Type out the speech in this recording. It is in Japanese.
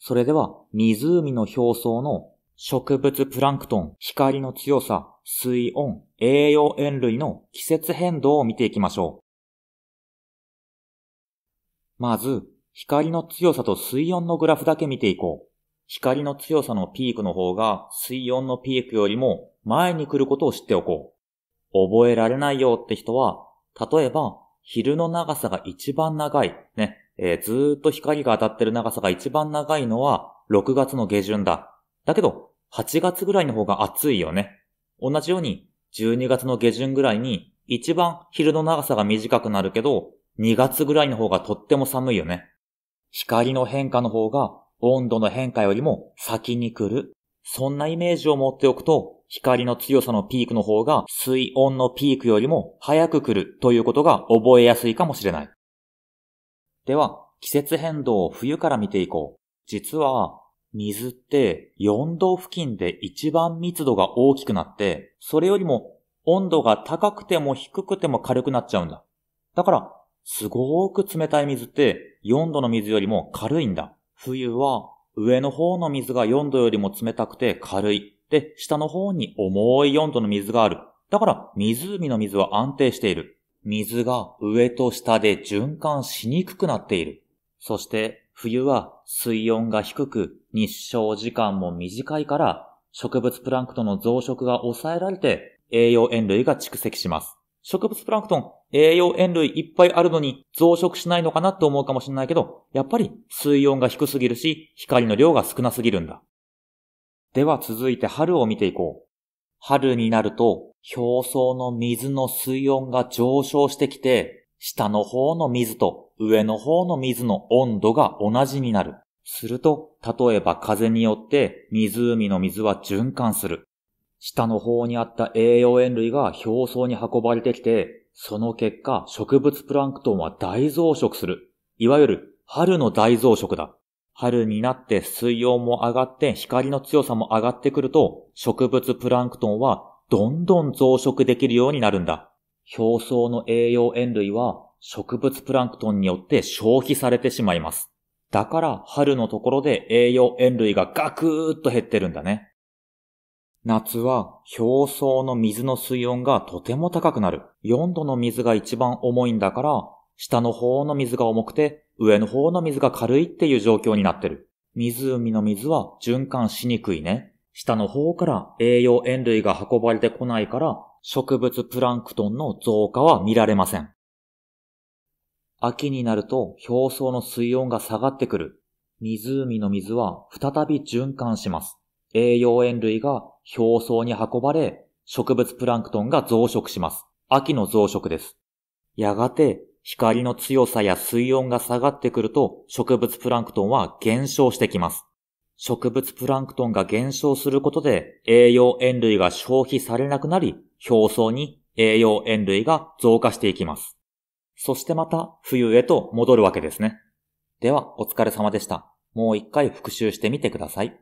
それでは、湖の表層の植物プランクトン、光の強さ、水温、栄養塩類の季節変動を見ていきましょう。まず、光の強さと水温のグラフだけ見ていこう。光の強さのピークの方が水温のピークよりも前に来ることを知っておこう。覚えられないよって人は、例えば、昼の長さが一番長い、ね。えー、ずーっと光が当たってる長さが一番長いのは6月の下旬だ。だけど、8月ぐらいの方が暑いよね。同じように、12月の下旬ぐらいに一番昼の長さが短くなるけど、2月ぐらいの方がとっても寒いよね。光の変化の方が温度の変化よりも先に来る。そんなイメージを持っておくと、光の強さのピークの方が水温のピークよりも早く来るということが覚えやすいかもしれない。では、季節変動を冬から見ていこう。実は、水って4度付近で一番密度が大きくなって、それよりも温度が高くても低くても軽くなっちゃうんだ。だから、すごーく冷たい水って4度の水よりも軽いんだ。冬は上の方の水が4度よりも冷たくて軽い。で、下の方に重い4度の水がある。だから、湖の水は安定している。水が上と下で循環しにくくなっている。そして冬は水温が低く日照時間も短いから植物プランクトンの増殖が抑えられて栄養塩類が蓄積します。植物プランクトン栄養塩類いっぱいあるのに増殖しないのかなって思うかもしれないけど、やっぱり水温が低すぎるし光の量が少なすぎるんだ。では続いて春を見ていこう。春になると表層の水の水温が上昇してきて、下の方の水と上の方の水の温度が同じになる。すると、例えば風によって湖の水は循環する。下の方にあった栄養塩類が表層に運ばれてきて、その結果植物プランクトンは大増殖する。いわゆる春の大増殖だ。春になって水温も上がって光の強さも上がってくると、植物プランクトンはどんどん増殖できるようになるんだ。表層の栄養塩類は植物プランクトンによって消費されてしまいます。だから春のところで栄養塩類がガクーッと減ってるんだね。夏は表層の水の水温がとても高くなる。4度の水が一番重いんだから下の方の水が重くて、上の方の水が軽いっていう状況になってる。湖の水は循環しにくいね。下の方から栄養塩類が運ばれてこないから、植物プランクトンの増加は見られません。秋になると表層の水温が下がってくる。湖の水は再び循環します。栄養塩類が表層に運ばれ、植物プランクトンが増殖します。秋の増殖です。やがて光の強さや水温が下がってくると植物プランクトンは減少してきます。植物プランクトンが減少することで栄養塩類が消費されなくなり、表層に栄養塩類が増加していきます。そしてまた冬へと戻るわけですね。ではお疲れ様でした。もう一回復習してみてください。